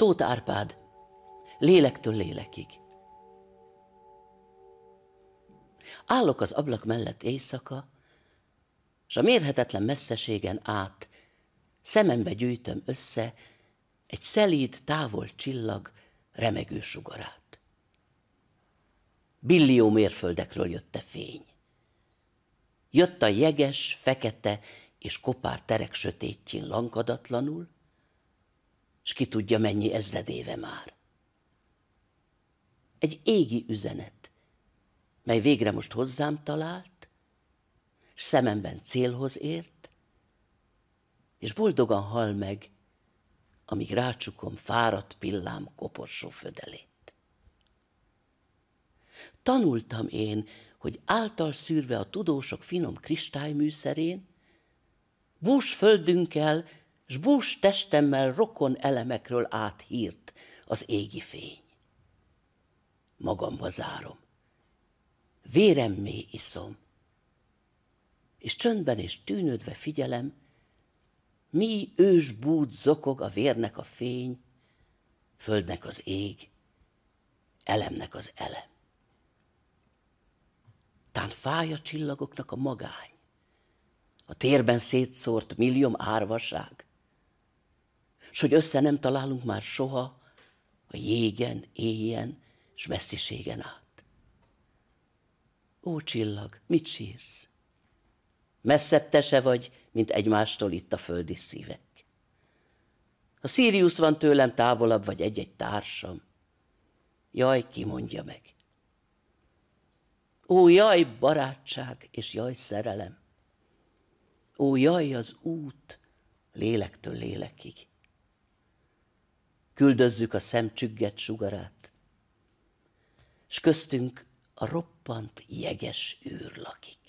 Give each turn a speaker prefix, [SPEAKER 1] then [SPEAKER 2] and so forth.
[SPEAKER 1] Tóth Árpád, lélektől lélekig. Állok az ablak mellett éjszaka, és a mérhetetlen messzeségen át szemembe gyűjtöm össze egy szelíd, távol csillag remegő sugarát. Billió mérföldekről jött a fény. Jött a jeges, fekete és kopár terek sötétjén lankadatlanul, és ki tudja mennyi ezredéve már. Egy égi üzenet, mely végre most hozzám talált, és szememben célhoz ért, és boldogan hal meg, amíg rácsukom fáradt pillám koporsó födelét. Tanultam én, hogy által szűrve a tudósok finom kristályműszerén, bús földünkkel s bús testemmel rokon elemekről áthírt az égi fény. Magamba zárom, véremmé iszom, és csöndben és tűnődve figyelem, mi ős búd zokog a vérnek a fény, földnek az ég, elemnek az elem. Tán fája csillagoknak a magány, a térben szétszórt milliom árvaság, és hogy össze nem találunk már soha a jégen, éjjen és messziségen át. Ó csillag, mit sírsz? Messzebb te se vagy, mint egymástól itt a földi szívek. Ha Sirius van tőlem távolabb, vagy egy-egy társam, jaj, ki mondja meg. Ó, jaj, barátság, és jaj, szerelem. Ó, jaj, az út lélektől lélekig küldözzük a szemcsügget sugarát, és köztünk a roppant jeges űr lakik.